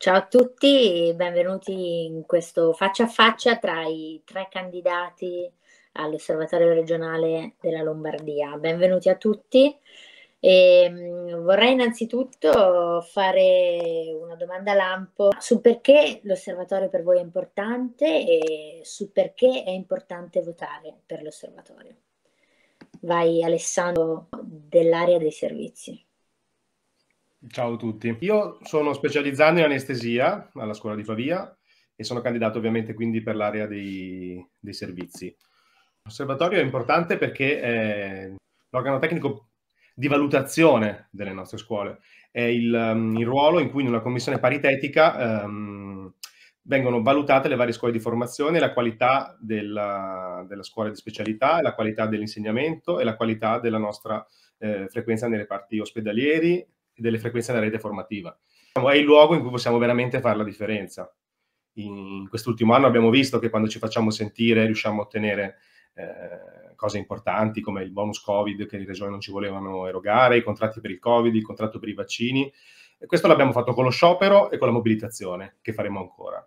Ciao a tutti e benvenuti in questo faccia a faccia tra i tre candidati all'Osservatorio regionale della Lombardia. Benvenuti a tutti. E ehm, vorrei innanzitutto fare una domanda lampo su perché l'osservatorio per voi è importante e su perché è importante votare per l'osservatorio. Vai Alessandro dell'area dei servizi. Ciao a tutti. Io sono specializzato in anestesia alla scuola di Pavia e sono candidato ovviamente quindi per l'area dei, dei, servizi. L'osservatorio è importante perché è l'organo tecnico di valutazione delle nostre scuole. È il, um, il ruolo in cui in una commissione paritetica um, vengono valutate le varie scuole di formazione, la qualità della, della scuola di specialità, la qualità dell'insegnamento e la qualità della nostra eh, frequenza nei reparti ospedalieri, delle frequenze della rete formativa. È il luogo in cui possiamo veramente fare la differenza. In quest'ultimo anno abbiamo visto che quando ci facciamo sentire riusciamo a ottenere eh, cose importanti come il bonus Covid che le regioni non ci volevano erogare, i contratti per il Covid, il contratto per i vaccini. E questo l'abbiamo fatto con lo sciopero e con la mobilitazione, che faremo ancora.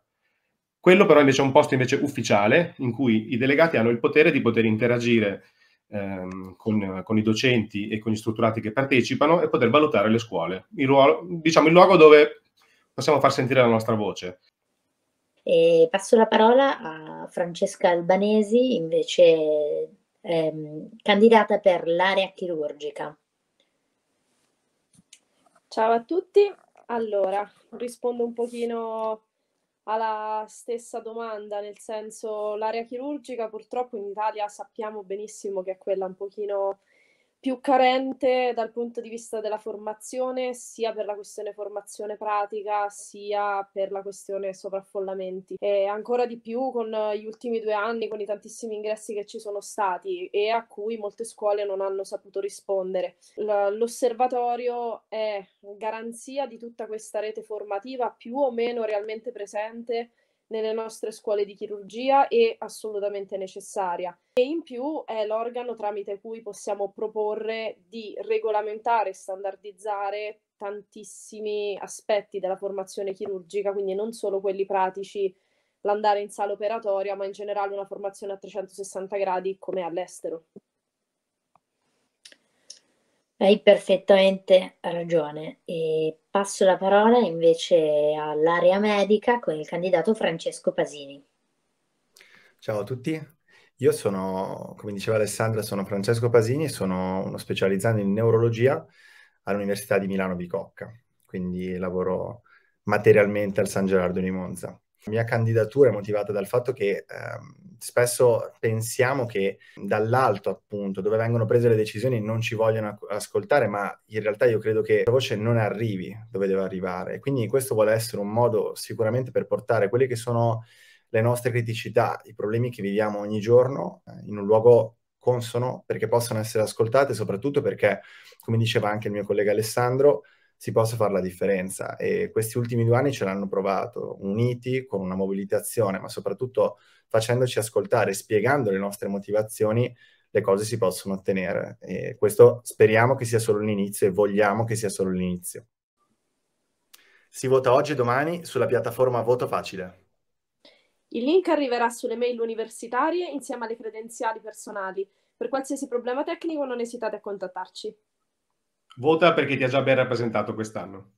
Quello però invece è un posto invece ufficiale in cui i delegati hanno il potere di poter interagire ehm, con, con, i docenti e con gli strutturati che partecipano e poter valutare le scuole, il ruolo, diciamo il luogo dove possiamo far sentire la nostra voce. E passo la parola a Francesca Albanesi, invece ehm, candidata per l'area chirurgica. Ciao a tutti, allora rispondo un pochino alla stessa domanda, nel senso l'area chirurgica purtroppo in Italia sappiamo benissimo che è quella un pochino più carente dal punto di vista della formazione, sia per la questione formazione pratica, sia per la questione sovraffollamenti. E ancora di più con gli ultimi due anni, con i tantissimi ingressi che ci sono stati e a cui molte scuole non hanno saputo rispondere. l'osservatorio è garanzia di tutta questa rete formativa più o meno realmente presente nelle nostre scuole di chirurgia è assolutamente necessaria e in più è l'organo tramite cui possiamo proporre di regolamentare e standardizzare tantissimi aspetti della formazione chirurgica, quindi non solo quelli pratici, l'andare in sala operatoria, ma in generale una formazione a 360 gradi come all'estero. Hai perfettamente ragione e passo la parola invece all'area medica con il candidato Francesco Pasini. Ciao a tutti, io sono, come diceva Alessandra, sono Francesco Pasini e sono uno specializzato in neurologia all'Università di Milano Bicocca, quindi lavoro materialmente al San Gerardo di Monza. La mia candidatura è motivata dal fatto che ehm, spesso pensiamo che dall'alto, appunto, dove vengono prese le decisioni, non ci vogliono ascoltare, ma in realtà io credo che la voce non arrivi dove deve arrivare. Quindi questo vuole essere un modo sicuramente per portare quelle che sono le nostre criticità, i problemi che viviamo ogni giorno eh, in un luogo consono perché possano essere ascoltate, soprattutto perché, come diceva anche il mio collega Alessandro, si possa fare la differenza e questi ultimi due anni ce l'hanno provato, uniti con una mobilitazione, ma soprattutto facendoci ascoltare, spiegando le nostre motivazioni, le cose si possono ottenere. E questo speriamo che sia solo l'inizio e vogliamo che sia solo l'inizio. Si vota oggi e domani sulla piattaforma Voto Facile. Il link arriverà sulle mail universitarie insieme alle credenziali personali. Per qualsiasi problema tecnico non esitate a contattarci. Vota perché ti ha già ben rappresentato quest'anno.